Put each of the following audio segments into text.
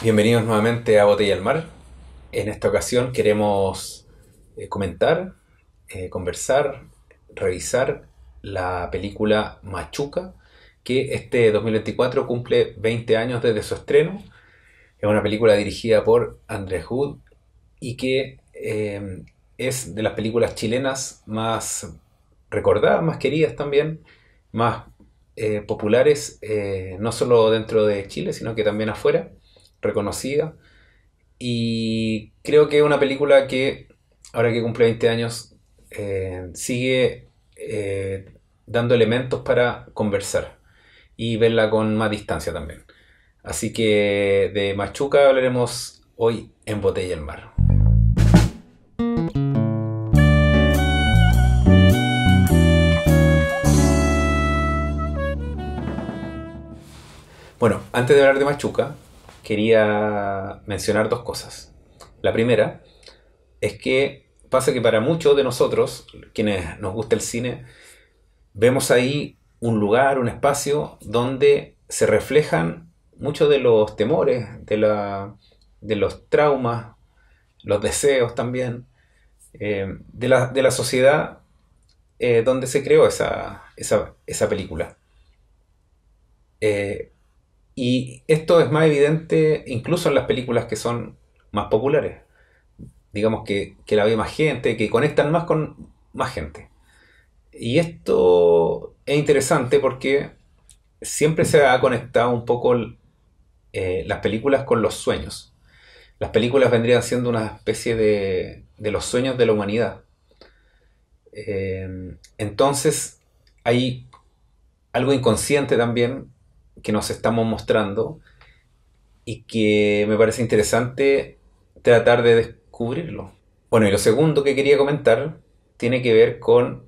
Bienvenidos nuevamente a Botella al Mar. En esta ocasión queremos eh, comentar, eh, conversar, revisar la película Machuca, que este 2024 cumple 20 años desde su estreno. Es una película dirigida por Andrés Hood y que em, es de las películas chilenas más recordadas, más queridas también, más eh, populares, no solo dentro de Chile, sino que también afuera reconocida. Y creo que es una película que, ahora que cumple 20 años, eh, sigue eh, dando elementos para conversar y verla con más distancia también. Así que de Machuca hablaremos hoy en Botella el Mar. Bueno, antes de hablar de Machuca, quería mencionar dos cosas. La primera es que pasa que para muchos de nosotros, quienes nos gusta el cine, vemos ahí un lugar, un espacio donde se reflejan muchos de los temores, de, la, de los traumas, los deseos también, eh, de, la, sociedad eh, donde se creó esa, esa, esa película. Eh, y esto es más evidente incluso en las películas que son más populares. Digamos que, la ve más gente, que conectan más con más gente. Y esto es interesante porque siempre se ha conectado un poco eh, las películas con los sueños. Las películas vendrían siendo una especie de, de los sueños de la humanidad. Eh, entonces hay algo inconsciente también que nos estamos mostrando y que me parece interesante tratar de descubrirlo. Bueno, y lo segundo que quería comentar tiene que ver con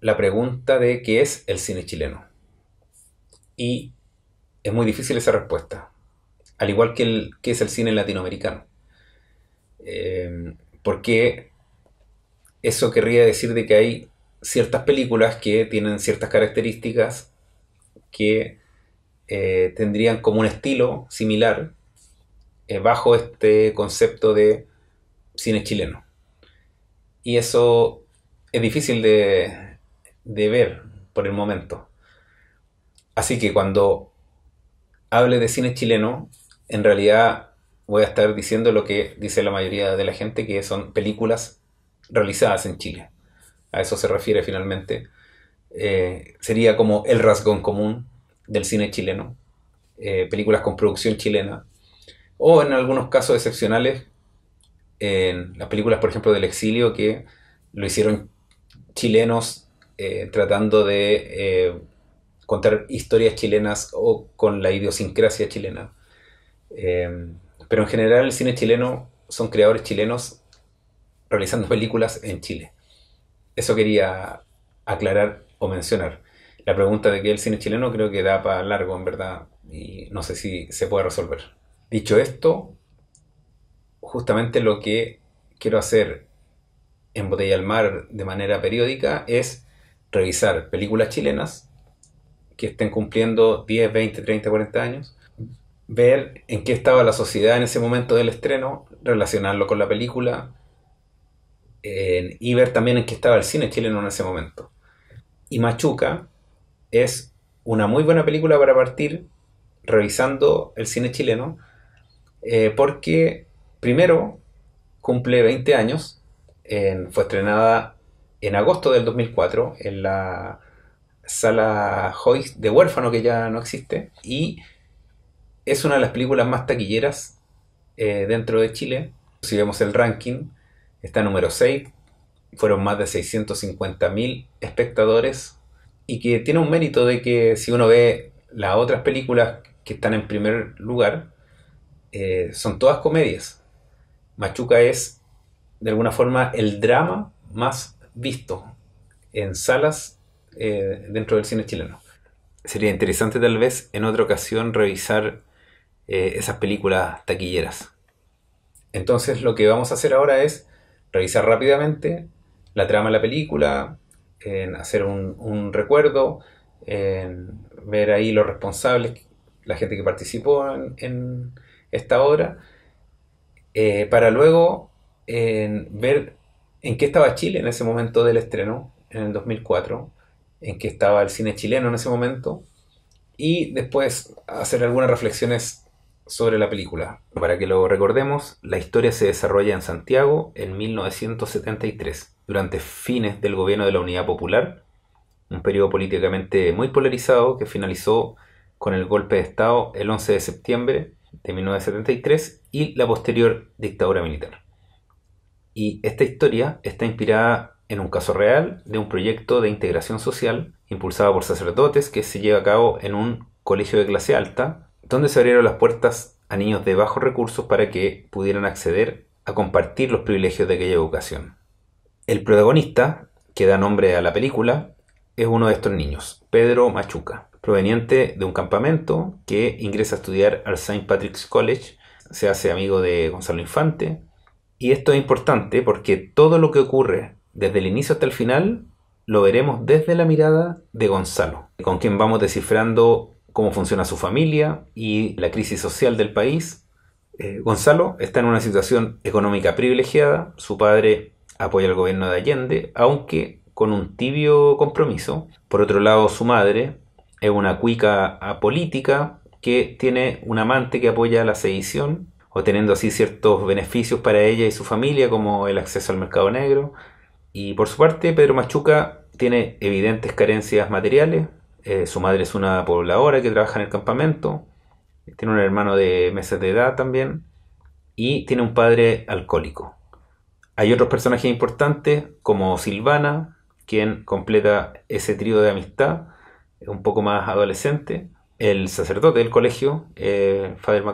la pregunta de qué es el cine chileno. Y es muy difícil esa respuesta, al igual que, el, es el cine latinoamericano. Eh, porque eso querría decir de que hay ciertas películas que tienen ciertas características que eh, tendrían como un estilo similar eh, bajo este concepto de cine chileno. Y eso es difícil de, ver por el momento. Así que cuando hable de cine chileno, en realidad voy a estar diciendo lo que dice la mayoría de la gente, que son películas realizadas en Chile. A eso se refiere finalmente. Eh, sería como el rasgón común del cine chileno, eh, películas con producción chilena, o en algunos casos excepcionales, en las películas, por ejemplo, del exilio, que lo hicieron chilenos eh, tratando de eh, contar historias chilenas o con la idiosincrasia chilena. pero en general el cine chileno son creadores chilenos realizando películas en Chile. Eso quería aclarar o mencionar la pregunta de qué es el cine chileno creo que da para largo, en verdad, y no sé si se puede resolver. Dicho esto, justamente lo que quiero hacer en Botella al Mar de manera periódica es revisar películas chilenas que estén cumpliendo 10, 20, 30, 40 años, ver en qué estaba la sociedad en ese momento del estreno, relacionarlo con la película eh, y ver también en qué estaba el cine chileno en ese momento. Y Machuca, es una muy buena película para partir revisando el cine chileno, eh, porque primero cumple 20 años, fue estrenada en agosto del 2004 en la sala Hoy de Huérfano, que ya no existe, y es una de las películas más taquilleras eh, dentro de Chile. Si vemos el ranking, está número 6, fueron más de 650.000 espectadores y que tiene un mérito de que si uno ve las otras películas que están en primer lugar, eh, son todas comedias. Machuca es, de alguna forma, el drama más visto en salas eh, dentro del cine chileno. Sería interesante tal vez en otra ocasión revisar eh, esas películas taquilleras. Entonces lo que vamos a hacer ahora es revisar rápidamente la trama de la película, en hacer un, recuerdo, en ver ahí los responsables, la gente que participó en, esta obra, eh, para luego ver en qué estaba Chile en ese momento del estreno, en el 2004, en qué estaba el cine chileno en ese momento, y después hacer algunas reflexiones sobre la película. Para que lo recordemos, la historia se desarrolla en Santiago en 1973 durante fines del gobierno de la Unidad Popular, un periodo políticamente muy polarizado que finalizó con el golpe de Estado el 11 de septiembre de 1973 y la posterior dictadura militar. Y esta historia está inspirada en un caso real de un proyecto de integración social impulsado por sacerdotes que se lleva a cabo en un colegio de clase alta, donde se abrieron las puertas a niños de bajos recursos para que pudieran acceder a compartir los privilegios de aquella educación. El protagonista, que da nombre a la película, es uno de estos niños, Pedro Machuca, proveniente de un campamento que ingresa a estudiar al St. Patrick's College, se hace amigo de Gonzalo Infante, y esto es importante porque todo lo que ocurre desde el inicio hasta el final lo veremos desde la mirada de Gonzalo, con quien vamos descifrando cómo funciona su familia y la crisis social del país. Eh, Gonzalo está en una situación económica privilegiada, su padre apoya al gobierno de Allende, aunque con un tibio compromiso. Por otro lado, su madre es una cuica apolítica que tiene un amante que apoya la sedición, obteniendo así ciertos beneficios para ella y su familia, como el acceso al mercado negro. Y por su parte, Pedro Machuca tiene evidentes carencias materiales. Eh, su madre es una pobladora que trabaja en el campamento. Tiene un hermano de meses de edad también. Y tiene un padre alcohólico. Hay otros personajes importantes como Silvana, quien completa ese trío de amistad, un poco más adolescente. El sacerdote del colegio, eh, Father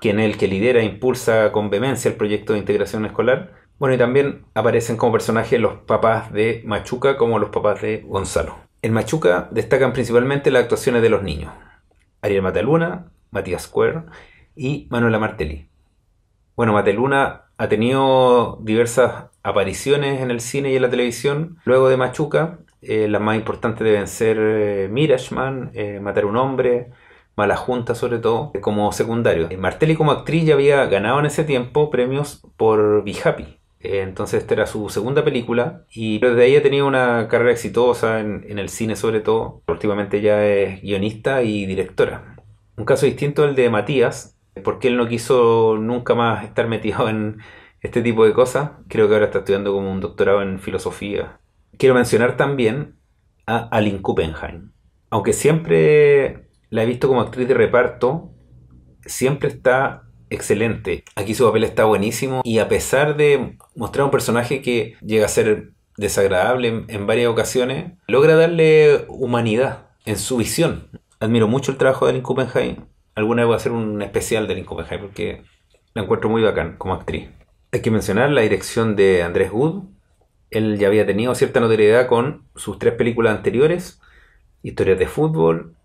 quien es el que lidera e impulsa con vehemencia el proyecto de integración escolar. Bueno, y también aparecen como personajes los papás de Machuca como los papás de Gonzalo. En Machuca destacan principalmente las actuaciones de los niños. Ariel Mataluna, Matías Cuer y Manuela Martelli. Bueno, Mataluna ha tenido diversas apariciones en el cine y en la televisión. Luego de Machuca, eh, las más importantes deben ser eh, Mirage eh, Matar un hombre, Mala Junta sobre todo, como secundario. Martelli como actriz ya había ganado en ese tiempo premios por Be Happy. Entonces esta era su segunda película y desde ahí ha tenido una carrera exitosa en, en el cine sobre todo. Últimamente ya es guionista y directora. Un caso distinto al de Matías, porque él no quiso nunca más estar metido en este tipo de cosas. Creo que ahora está estudiando como un doctorado en filosofía. Quiero mencionar también a Alin Kuppenheim. Aunque siempre la he visto como actriz de reparto, siempre está excelente. Aquí su papel está buenísimo y a pesar de mostrar un personaje que llega a ser desagradable en, varias ocasiones, logra darle humanidad en su visión. Admiro mucho el trabajo de Alin Kuppenheim alguna vez voy a hacer un especial de Lincoln porque la encuentro muy bacán como actriz. Hay que mencionar la dirección de Andrés Wood. Él ya había tenido cierta notoriedad con sus tres películas anteriores, Historias de Fútbol,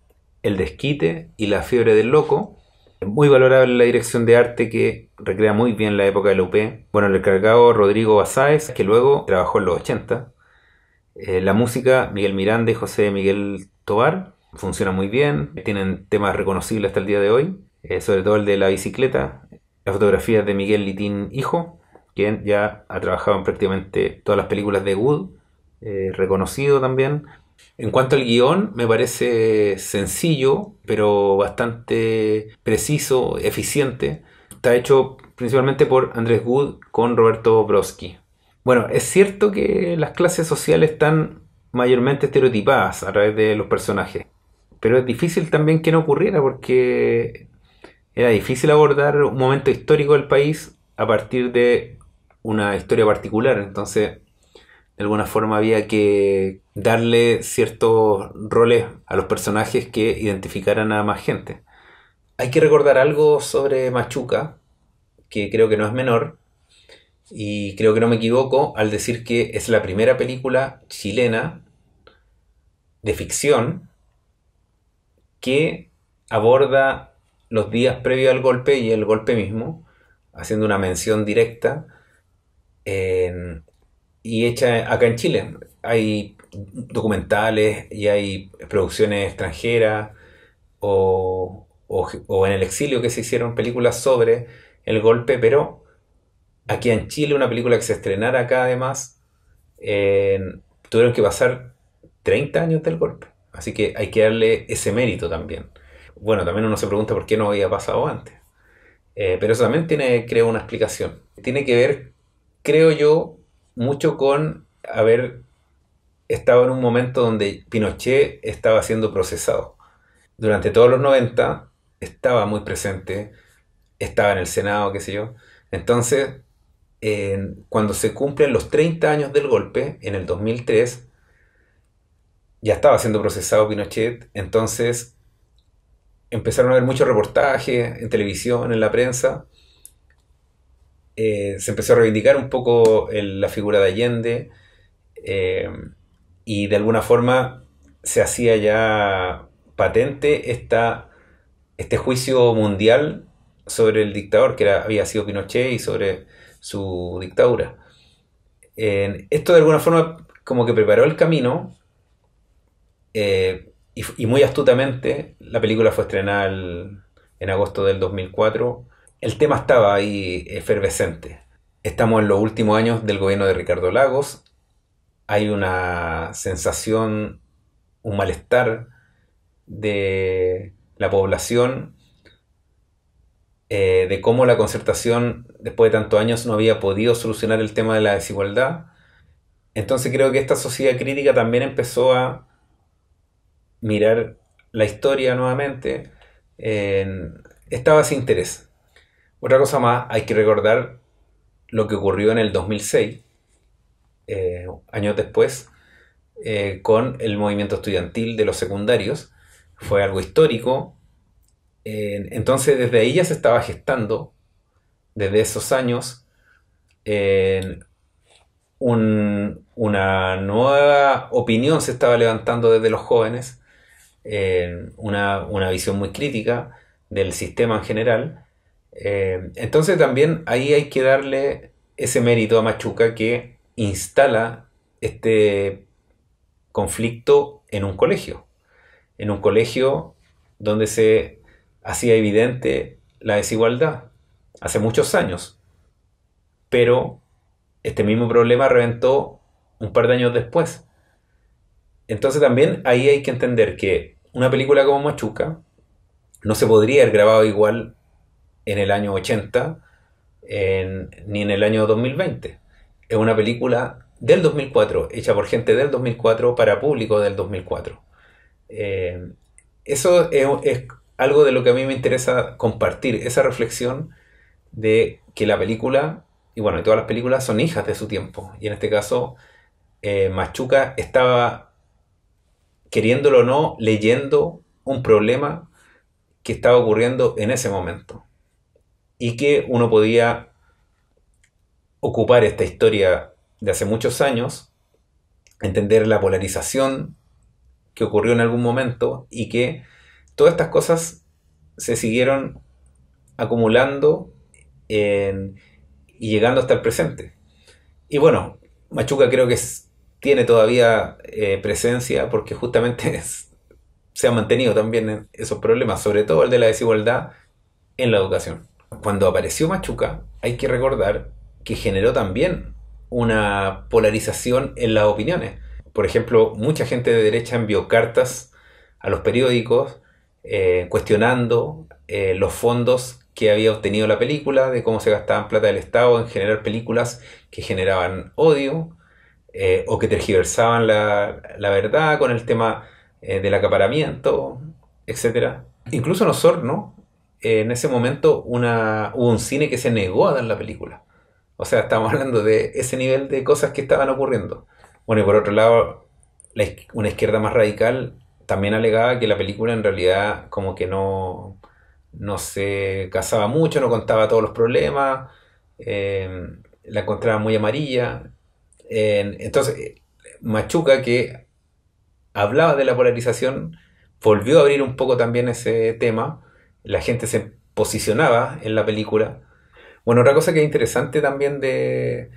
El Desquite y La Fiebre del Loco. muy valorable la dirección de arte que recrea muy bien la época de la UP. Bueno, el encargado Rodrigo Basáez, que luego trabajó en los 80. Eh, la música, Miguel Miranda y José Miguel Tobar funciona muy bien, tienen temas reconocibles hasta el día de hoy, eh, sobre todo el de la bicicleta, las fotografías de Miguel Litín Hijo, quien ya ha trabajado en prácticamente todas las películas de Wood, eh, reconocido también. En cuanto al guión, me parece sencillo, pero bastante preciso, eficiente. Está hecho principalmente por Andrés Wood con Roberto Broski. Bueno, es cierto que las clases sociales están mayormente estereotipadas a través de los personajes pero es difícil también que no ocurriera porque era difícil abordar un momento histórico del país a partir de una historia particular. Entonces, de alguna forma había que darle ciertos roles a los personajes que identificaran a más gente. Hay que recordar algo sobre Machuca, que creo que no es menor, y creo que no me equivoco al decir que es la primera película chilena de ficción que aborda los días previos al golpe y el golpe mismo, haciendo una mención directa y hecha acá en Chile. Hay documentales y hay producciones extranjeras o, en el exilio que se hicieron películas sobre el golpe, pero aquí en Chile, una película que se estrenara acá además, tuvieron que pasar 30 años del golpe. Así que hay que darle ese mérito también. Bueno, también uno se pregunta por qué no había pasado antes. Eh, pero eso también tiene, creo, una explicación. Tiene que ver, creo yo, mucho con haber estado en un momento donde Pinochet estaba siendo procesado. Durante todos los 90 estaba muy presente, estaba en el Senado, qué sé yo. Entonces, cuando se cumplen los 30 años del golpe, en el 2003, ya estaba siendo procesado Pinochet, entonces empezaron a haber muchos reportajes en televisión, en la prensa. Eh, se empezó a reivindicar un poco la figura de Allende eh, y de alguna forma se hacía ya patente este juicio mundial sobre el dictador que había sido Pinochet y sobre su dictadura. esto de alguna forma como que preparó el camino eh, y, muy astutamente, la película fue estrenada en agosto del 2004. El tema estaba ahí efervescente. Estamos en los últimos años del gobierno de Ricardo Lagos. Hay una sensación, un malestar de la población, eh, de cómo la concertación, después de tantos años, no había podido solucionar el tema de la desigualdad. Entonces creo que esta sociedad crítica también empezó a mirar la historia nuevamente, estaba sin interés. Otra cosa más, hay que recordar lo que ocurrió en el 2006, eh, años después, eh, con el movimiento estudiantil de los secundarios. Fue algo histórico. entonces desde ahí ya se estaba gestando, desde esos años, una nueva opinión se estaba levantando desde los jóvenes una, visión muy crítica del sistema en general. Eh, entonces también ahí hay que darle ese mérito a Machuca que instala este conflicto en un colegio, en un colegio donde se hacía evidente la desigualdad hace muchos años, pero este mismo problema reventó un par de años después. Entonces también ahí hay que entender que una película como Machuca no se podría haber grabado igual en el año 80 ni en el año 2020. Es una película del 2004, hecha por gente del 2004 para público del 2004. Eh, eso es, algo de lo que a mí me interesa compartir, esa reflexión de que la película, y bueno, todas las películas son hijas de su tiempo, y en este caso eh, Machuca estaba queriéndolo o no, leyendo un problema que estaba ocurriendo en ese momento y que uno podía ocupar esta historia de hace muchos años, entender la polarización que ocurrió en algún momento y que todas estas cosas se siguieron acumulando y llegando hasta el presente. Y bueno, Machuca creo que es tiene todavía eh, presencia porque justamente se han mantenido también esos problemas, sobre todo el de la desigualdad en la educación. Cuando apareció Machuca, hay que recordar que generó también una polarización en las opiniones. Por ejemplo, mucha gente de derecha envió cartas a los periódicos eh, cuestionando eh, los fondos que había obtenido la película, de cómo se gastaban plata del Estado en generar películas que generaban odio, eh, o que tergiversaban la, verdad con el tema eh, del acaparamiento, etc. Incluso en Osorno, eh, en ese momento hubo un cine que se negó a dar la película. O sea, estamos hablando de ese nivel de cosas que estaban ocurriendo. Bueno, y por otro lado, una izquierda más radical también alegaba que la película en realidad como que no, no se casaba mucho, no contaba todos los problemas, la encontraba muy amarilla entonces, Machuca, que hablaba de la polarización, volvió a abrir un poco también ese tema. La gente se posicionaba en la película. Bueno, otra cosa que es interesante también de,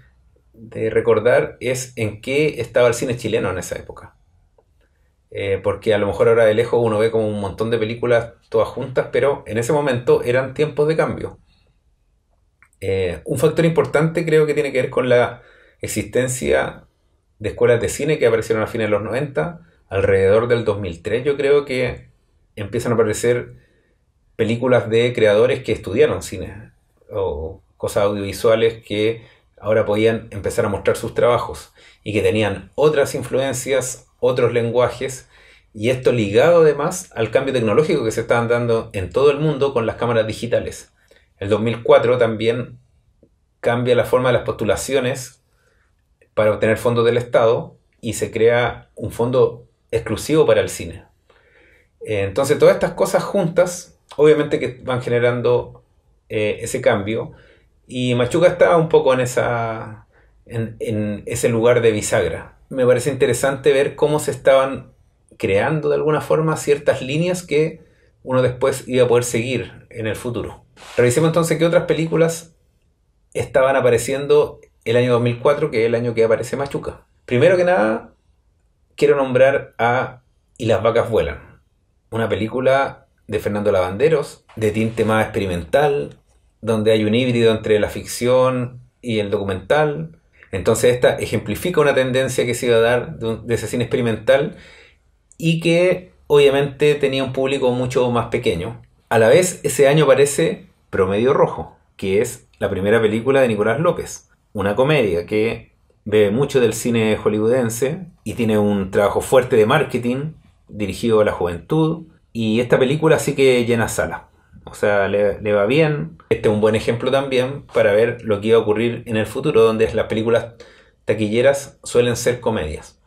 recordar es en qué estaba el cine chileno en esa época. Eh, porque a lo mejor ahora de lejos uno ve como un montón de películas todas juntas, pero en ese momento eran tiempos de cambio. Eh, un factor importante creo que tiene que ver con la existencia de escuelas de cine que aparecieron a fines de los 90, alrededor del 2003 yo creo que empiezan a aparecer películas de creadores que estudiaron cine o cosas audiovisuales que ahora podían empezar a mostrar sus trabajos y que tenían otras influencias, otros lenguajes y esto ligado además al cambio tecnológico que se estaban dando en todo el mundo con las cámaras digitales. El 2004 también cambia la forma de las postulaciones para obtener fondos del Estado y se crea un fondo exclusivo para el cine. Eh, entonces todas estas cosas juntas, obviamente que van generando eh, ese cambio y Machuca estaba un poco en, esa, en, en ese lugar de bisagra. Me parece interesante ver cómo se estaban creando de alguna forma ciertas líneas que uno después iba a poder seguir en el futuro. Revisemos entonces qué otras películas estaban apareciendo el año 2004, que es el año que aparece Machuca. Primero que nada, quiero nombrar a Y las vacas vuelan, una película de Fernando Lavanderos, de tinte más experimental, donde hay un híbrido entre la ficción y el documental. Entonces esta ejemplifica una tendencia que se iba a dar de, de ese cine experimental y que obviamente tenía un público mucho más pequeño. A la vez, ese año aparece Promedio Rojo, que es la primera película de Nicolás López una comedia que bebe mucho del cine hollywoodense y tiene un trabajo fuerte de marketing dirigido a la juventud. Y esta película sí que llena sala. O sea, le, le, va bien. Este es un buen ejemplo también para ver lo que iba a ocurrir en el futuro, donde las películas taquilleras suelen ser comedias.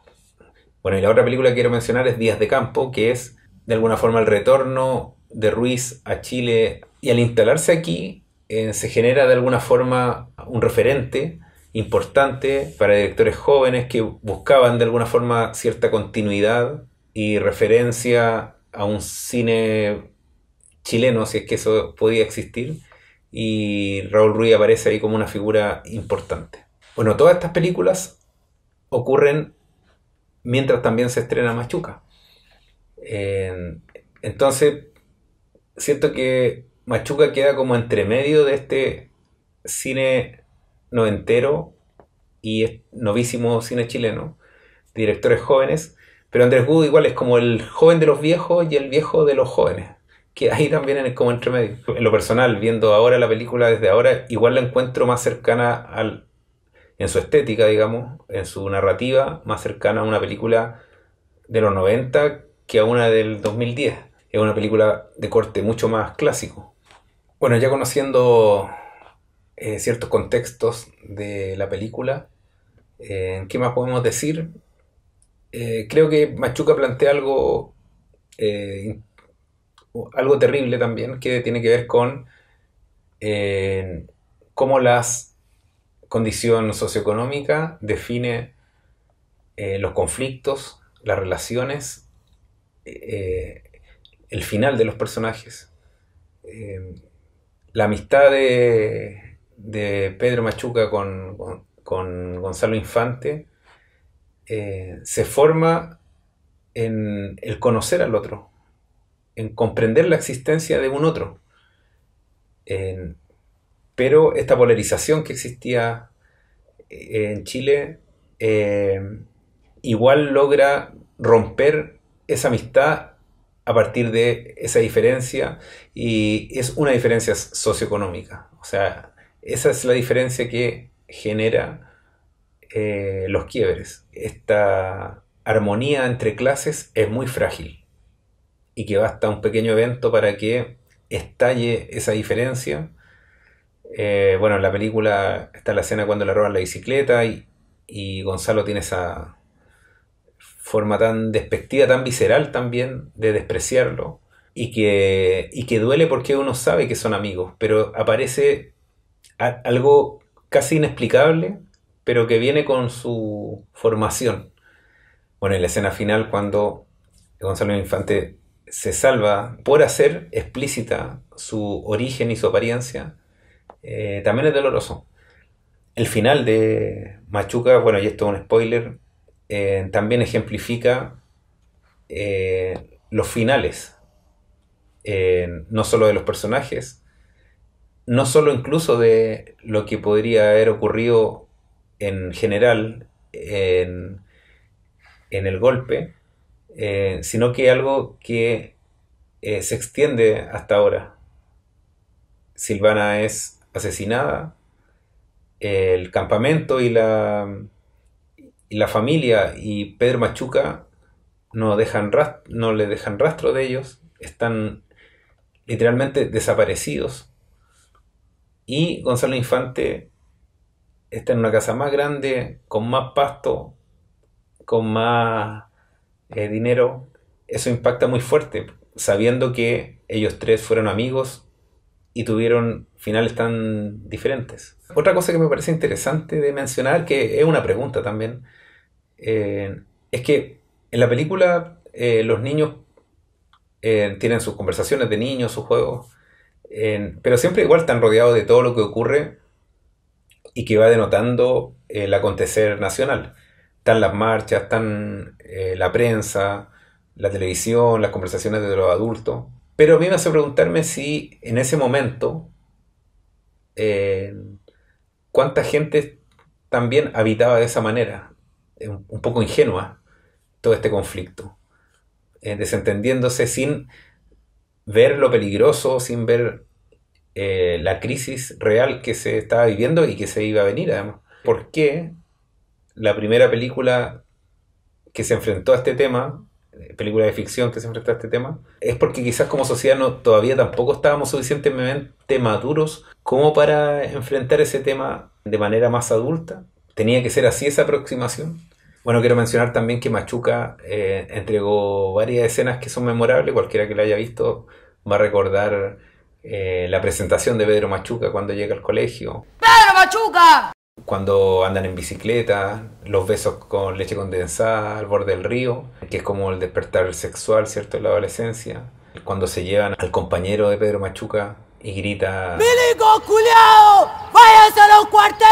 Bueno, y la otra película que quiero mencionar es Días de Campo, que es de alguna forma el retorno de Ruiz a Chile. Y al instalarse aquí, eh, se genera de alguna forma un referente importante para directores jóvenes que buscaban de alguna forma cierta continuidad y referencia a un cine chileno, si es que eso podía existir, y Raúl Ruiz aparece ahí como una figura importante. Bueno, todas estas películas ocurren mientras también se estrena Machuca. entonces, siento que Machuca queda como entre medio de este cine noventero y novísimo cine chileno, directores jóvenes, pero Andrés Wood igual es como el joven de los viejos y el viejo de los jóvenes, que ahí también es como entre medio. En lo personal, viendo ahora la película desde ahora, igual la encuentro más cercana al, en su estética, digamos, en su narrativa, más cercana a una película de los 90 que a una del 2010. Es una película de corte mucho más clásico bueno, ya conociendo eh, ciertos contextos de la película, eh, ¿qué más podemos decir? Eh, creo que Machuca plantea algo, algo terrible también, que tiene que ver con cómo la condición socioeconómica define los conflictos, las relaciones, el final de los personajes la amistad de, Pedro Machuca con, Gonzalo Infante eh, se forma en el conocer al otro, en comprender la existencia de un otro. pero esta polarización que existía eh, en Chile eh, igual logra romper esa amistad a partir de esa diferencia y es una diferencia socioeconómica. O sea, esa es la diferencia que genera eh, los quiebres. Esta armonía entre clases es muy frágil y que basta un pequeño evento para que estalle esa diferencia. Eh, bueno, en la película está la escena cuando le roban la bicicleta y Gonzalo tiene esa, forma tan despectiva, tan visceral también de despreciarlo y que, y que duele porque uno sabe que son amigos, pero aparece algo casi inexplicable, pero que viene con su formación. Bueno, en la escena final cuando Gonzalo Infante se salva por hacer explícita su origen y su apariencia, eh, también es doloroso. El final de Machuca, bueno, y esto es un spoiler, eh, también ejemplifica eh, los finales, eh, no solo de los personajes, no solo incluso de lo que podría haber ocurrido en general en el golpe, sino que algo que se extiende hasta ahora. Silvana es asesinada, el campamento y la la familia y Pedro Machuca no, dejan no le dejan rastro de ellos, están literalmente desaparecidos. Y Gonzalo Infante está en una casa más grande, con más pasto, con más eh, dinero. Eso impacta muy fuerte, sabiendo que ellos tres fueron amigos y tuvieron finales tan diferentes. Otra cosa que me parece interesante de mencionar, que es una pregunta también, eh, es que en la película eh, los niños eh, tienen sus conversaciones de niños, sus juegos, pero siempre igual están rodeados de todo lo que ocurre y que va denotando el acontecer nacional. Están las marchas, están la prensa, la televisión, las conversaciones de los adultos. Pero a mí me hace preguntarme si en ese momento cuánta gente también habitaba de esa manera. Eh, un poco ingenua todo este conflicto, eh, desentendiéndose sin ver lo peligroso, sin ver eh, la crisis real que se estaba viviendo y que se iba a venir además. ¿Por qué la primera película que se enfrentó a este tema, película de ficción que se enfrentó a este tema, es porque quizás como sociedad no, todavía tampoco estábamos suficientemente maduros como para enfrentar ese tema de manera más adulta? ¿Tenía que ser así esa aproximación? Bueno, quiero mencionar también que Machuca eh, entregó varias escenas que son memorables. Cualquiera que la haya visto va a recordar eh, la presentación de Pedro Machuca cuando llega al colegio. ¡Pedro Machuca! Cuando andan en bicicleta, los besos con leche condensada al borde del río, que es como el despertar sexual, ¿cierto?, en la adolescencia. Cuando se llevan al compañero de Pedro Machuca y grita... ¡Milico, culiao! ¡Váyanse a los cuarteles!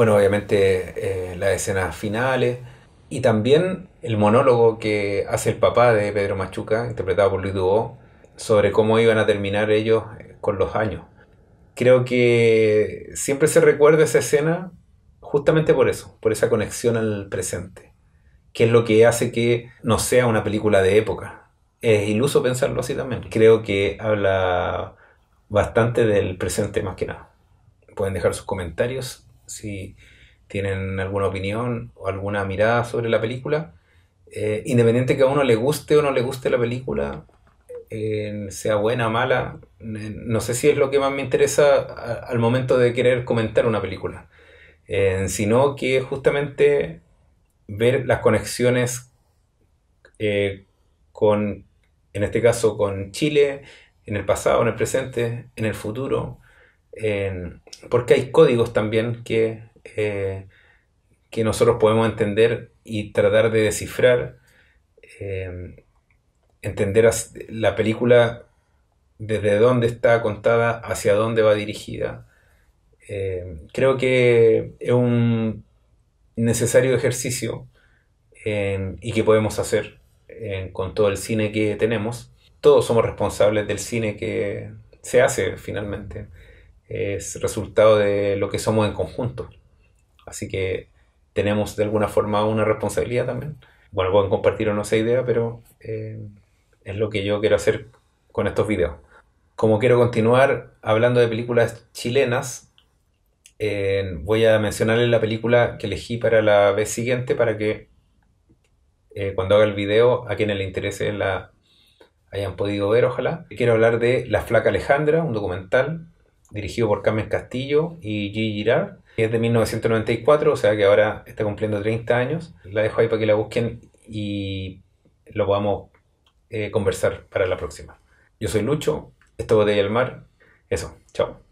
bueno, obviamente eh, las escenas finales y también el monólogo que hace el papá de Pedro Machuca, interpretado por Luis Dubó, sobre cómo iban a terminar ellos eh, con los años. Creo que siempre se recuerda esa escena justamente por eso, por esa conexión al presente, que es lo que hace que no sea una película de época. Es iluso pensarlo así también. Creo que habla bastante del presente más que nada. Pueden dejar sus comentarios si tienen alguna opinión o alguna mirada sobre la película. Eh, independiente que a uno le guste o no le guste la película, eh, sea buena o mala, eh, no sé si es lo que más me interesa al momento de querer comentar una película, sino que justamente ver las conexiones con, en este caso, con Chile, en el pasado, en el presente, en el futuro, porque hay códigos también que, eh, que nosotros podemos entender y tratar de descifrar. Em, entender la película desde dónde está contada, hacia dónde va dirigida. Em, creo que es un necesario ejercicio em, y que podemos hacer con todo el cine que tenemos. Todos somos responsables del cine que se hace finalmente es resultado de lo que somos en conjunto. Así que tenemos de alguna forma una responsabilidad también. Bueno, pueden compartir o no esa idea, pero eh, es lo que yo quiero hacer con estos videos. Como quiero continuar hablando de películas chilenas, eh, voy a mencionarles la película que elegí para la vez siguiente para que eh, cuando haga el video a quienes le interese la hayan podido ver, ojalá. Quiero hablar de La Flaca Alejandra, un documental dirigido por Carmen Castillo y G. Girard, es de 1994, o sea que ahora está cumpliendo 30 años. La dejo ahí para que la busquen y lo podamos eh, conversar para la próxima. Yo soy Lucho, esto es Botella del Mar. Eso, chao.